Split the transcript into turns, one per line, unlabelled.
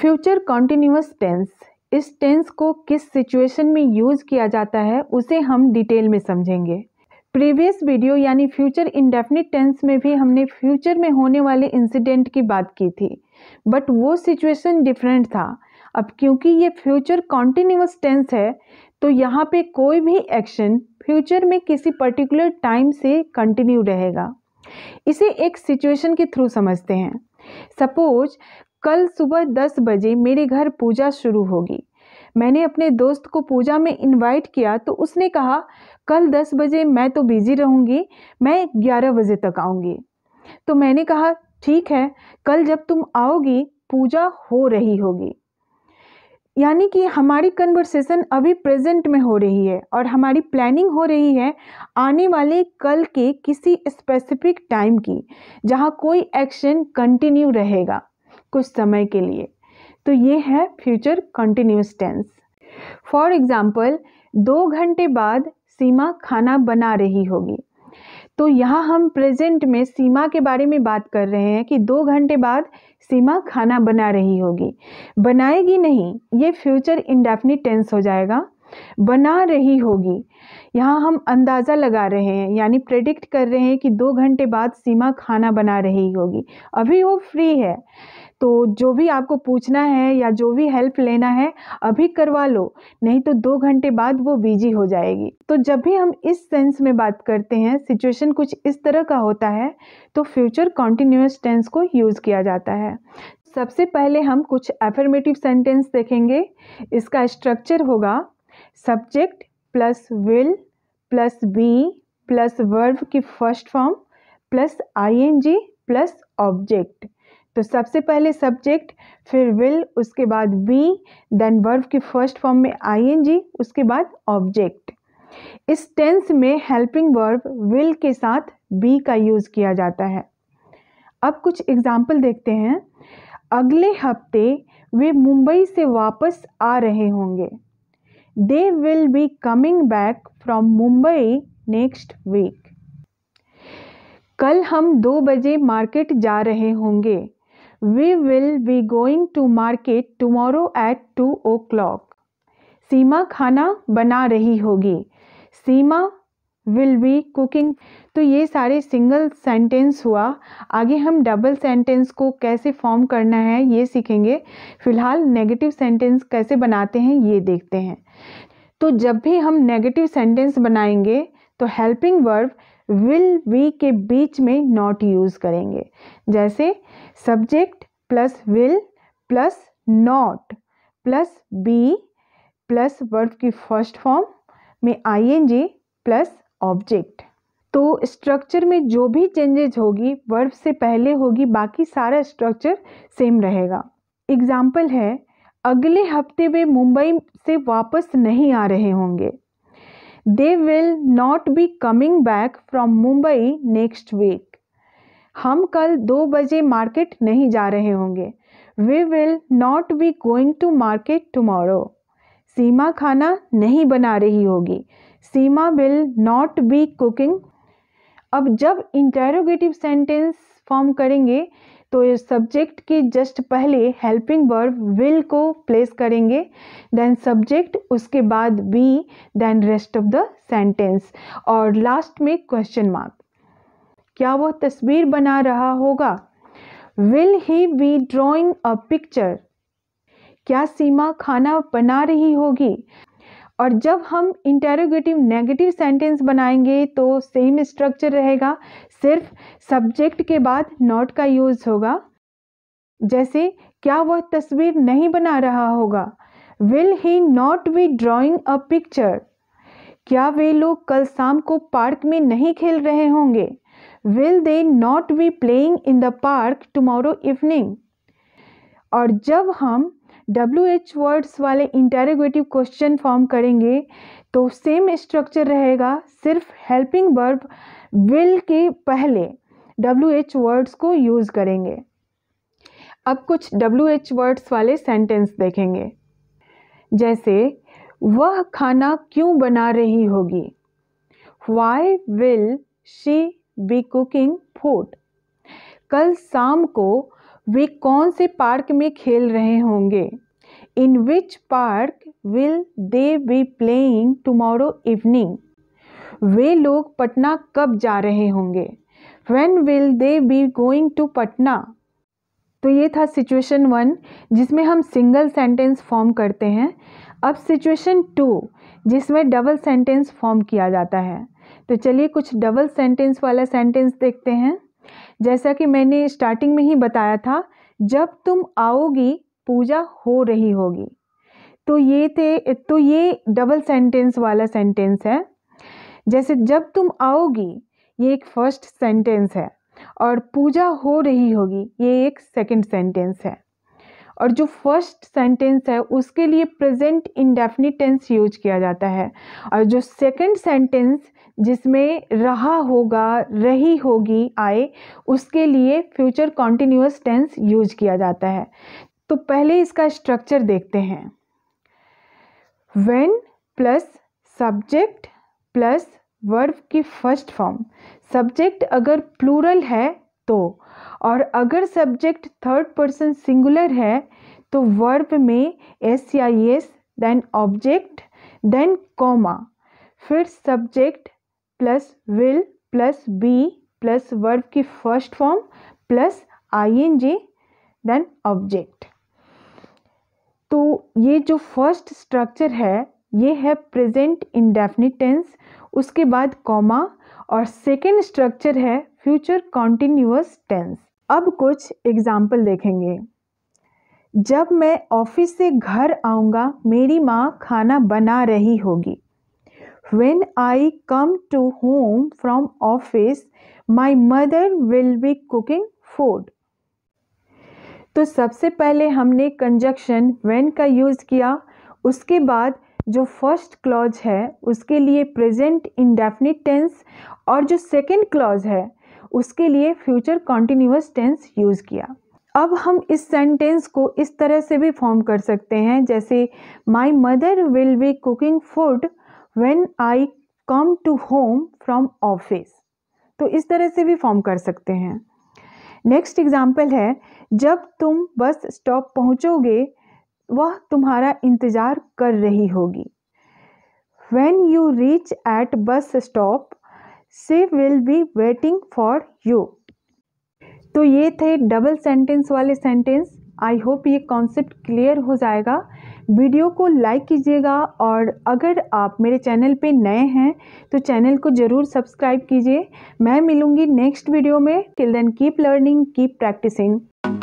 Future continuous tense इस tense को किस सिचुएशन में यूज किया जाता है उसे हम डिटेल में समझेंगे प्रीवियस वीडियो यानी फ्यूचर इंडेफिनिट टेंस में भी हमने फ्यूचर में होने वाले इंसिडेंट की बात की थी बट वो सिचुएशन डिफरेंट था अब क्योंकि ये फ्यूचर कॉन्टीन्यूस टेंस है तो यहाँ पे कोई भी एक्शन फ्यूचर में किसी पर्टिकुलर टाइम से कंटिन्यू रहेगा इसे एक सिचुएशन के थ्रू समझते हैं सपोज कल सुबह दस बजे मेरे घर पूजा शुरू होगी मैंने अपने दोस्त को पूजा में इनवाइट किया तो उसने कहा कल दस बजे मैं तो बिज़ी रहूँगी मैं ग्यारह बजे तक आऊँगी तो मैंने कहा ठीक है कल जब तुम आओगी पूजा हो रही होगी यानी कि हमारी कन्वर्सेशन अभी प्रेजेंट में हो रही है और हमारी प्लानिंग हो रही है आने वाले कल के किसी स्पेसिफिक टाइम की जहाँ कोई एक्शन कंटिन्यू रहेगा कुछ समय के लिए तो ये है future continuous tense for example दो घंटे बाद सीमा खाना बना रही होगी तो यहाँ हम प्रेजेंट में सीमा के बारे में बात कर रहे हैं कि दो घंटे बाद सीमा खाना बना रही होगी बनाएगी नहीं ये फ्यूचर इंडेफिनिट टेंस हो जाएगा बना रही होगी यहाँ हम अंदाज़ा लगा रहे हैं यानी प्रेडिक्ट कर रहे हैं कि दो घंटे बाद सीमा खाना बना रही होगी अभी वो फ्री है तो जो भी आपको पूछना है या जो भी हेल्प लेना है अभी करवा लो नहीं तो दो घंटे बाद वो बिजी हो जाएगी तो जब भी हम इस सेंस में बात करते हैं सिचुएशन कुछ इस तरह का होता है तो फ्यूचर कॉन्टीन्यूस टेंस को यूज़ किया जाता है सबसे पहले हम कुछ एफर्मेटिव सेंटेंस देखेंगे इसका स्ट्रक्चर होगा subject plus will plus be plus verb की first form plus I N G plus object तो सबसे पहले सब्जेक्ट फिर विल उसके बाद बी देन वर्ब की फर्स्ट फॉर्म में आईएनजी उसके बाद ऑब्जेक्ट इस टेंस में हेल्पिंग वर्ब विल के साथ बी का यूज़ किया जाता है अब कुछ एग्जाम्पल देखते हैं अगले हफ्ते वे मुंबई से वापस आ रहे होंगे they will be coming back from Mumbai next week कल हम दो बजे मार्केट जा रहे होंगे We will be going to market tomorrow at 2 o'clock. सीमा खाना बना रही होगी सीमा विल बी कुकिंग तो ये सारे सिंगल सेंटेंस हुआ आगे हम डबल सेंटेंस को कैसे फॉर्म करना है ये सीखेंगे फिलहाल नेगेटिव सेंटेंस कैसे बनाते हैं ये देखते हैं तो जब भी हम नेगेटिव सेंटेंस बनाएंगे तो हेल्पिंग वर्ब विल वी के बीच में नॉट यूज़ करेंगे जैसे subject plus will plus not plus be plus verb की फर्स्ट फॉर्म में जी प्लस ऑब्जेक्ट तो स्ट्रक्चर में जो भी चेंजेज होगी वर्ब से पहले होगी बाकी सारा स्ट्रक्चर सेम रहेगा एग्जाम्पल है अगले हफ्ते वे मुंबई से वापस नहीं आ रहे होंगे they will not be coming back from Mumbai next week हम कल दो बजे मार्केट नहीं जा रहे होंगे we will not be going to market tomorrow Seema खाना नहीं बना रही होगी Seema will not be cooking अब जब इंटेरोगेटिव सेंटेंस फॉर्म करेंगे तो इस सब्जेक्ट की जस्ट पहले हेल्पिंग वर्ब विल को प्लेस करेंगे देन सब्जेक्ट उसके बाद be then rest of the sentence और लास्ट में क्वेश्चन मार्क क्या वह तस्वीर बना रहा होगा will he be drawing a picture क्या सीमा खाना बना रही होगी और जब हम इंटेरोगेटिव नेगेटिव सेंटेंस बनाएंगे तो सेम स्ट्रक्चर रहेगा सिर्फ सब्जेक्ट के बाद नॉट का यूज़ होगा जैसे क्या वह तस्वीर नहीं बना रहा होगा will he not be drawing a picture क्या वे लोग कल शाम को पार्क में नहीं खेल रहे होंगे will they not be playing in the park tomorrow evening और जब हम डब्ल्यू एच वर्ड्स वाले इंटेरोगेटिव क्वेश्चन फॉर्म करेंगे तो सेम स्ट्रक्चर रहेगा सिर्फ हेल्पिंग वर्ब विल के पहले डब्ल्यू एच वर्ड्स को यूज़ करेंगे अब कुछ डब्ल्यू एच वर्ड्स वाले सेंटेंस देखेंगे जैसे वह खाना क्यों बना रही होगी why will she be cooking food कल शाम को वे कौन से पार्क में खेल रहे होंगे in which park will they be playing tomorrow evening वे लोग पटना कब जा रहे होंगे when will they be going to Patna तो ये था सिचुएशन वन जिसमें हम सिंगल सेंटेंस फॉर्म करते हैं अब सिचुएशन टू जिसमें डबल सेंटेंस फॉर्म किया जाता है तो चलिए कुछ डबल सेंटेंस वाला सेंटेंस देखते हैं जैसा कि मैंने स्टार्टिंग में ही बताया था जब तुम आओगी पूजा हो रही होगी तो ये थे तो ये डबल सेंटेंस वाला सेंटेंस है जैसे जब तुम आओगी ये एक फर्स्ट सेंटेंस है और पूजा हो रही होगी ये एक सेकंड सेंटेंस है और जो फर्स्ट सेंटेंस है उसके लिए प्रेजेंट इंडेफिनिट टेंस यूज किया जाता है और जो सेकंड सेंटेंस जिसमें रहा होगा रही होगी आए उसके लिए फ्यूचर कॉन्टीन्यूस टेंस यूज किया जाता है तो पहले इसका स्ट्रक्चर देखते हैं when plus subject plus verb की फर्स्ट फॉर्म सब्जेक्ट अगर प्लूरल है तो और अगर सब्जेक्ट थर्ड पर्सन सिंगुलर है तो वर्ब में एस या S then object then comma फिर subject plus will plus be plus verb की first form plus I N J then object तो ये जो फर्स्ट स्ट्रक्चर है ये है प्रेजेंट इंडेफिनिट टेंस उसके बाद कॉमा और सेकेंड स्ट्रक्चर है फ्यूचर कॉन्टिन्यूस टेंस अब कुछ एग्जाम्पल देखेंगे जब मैं ऑफिस से घर आऊँगा मेरी माँ खाना बना रही होगी When I come to home from office, my mother will be cooking food. तो सबसे पहले हमने कंजक्शन when का यूज़ किया उसके बाद जो फर्स्ट क्लॉज है उसके लिए प्रेजेंट इनडेफिनिट टेंस और जो सेकेंड क्लॉज है उसके लिए फ्यूचर कॉन्टिन्यूस टेंस यूज़ किया अब हम इस सेंटेंस को इस तरह से भी फॉर्म कर सकते हैं जैसे my mother will be cooking food when I come to home from office तो इस तरह से भी फॉर्म कर सकते हैं नेक्स्ट एग्जाम्पल है जब तुम बस स्टॉप पहुँचोगे वह तुम्हारा इंतज़ार कर रही होगी when you reach at bus stop से will be waiting for you तो ये थे डबल सेंटेंस वाले सेंटेंस आई होप ये कॉन्सेप्ट क्लियर हो जाएगा वीडियो को लाइक कीजिएगा और अगर आप मेरे चैनल पे नए हैं तो चैनल को ज़रूर सब्सक्राइब कीजिए मैं मिलूँगी नेक्स्ट वीडियो में till then keep learning keep practising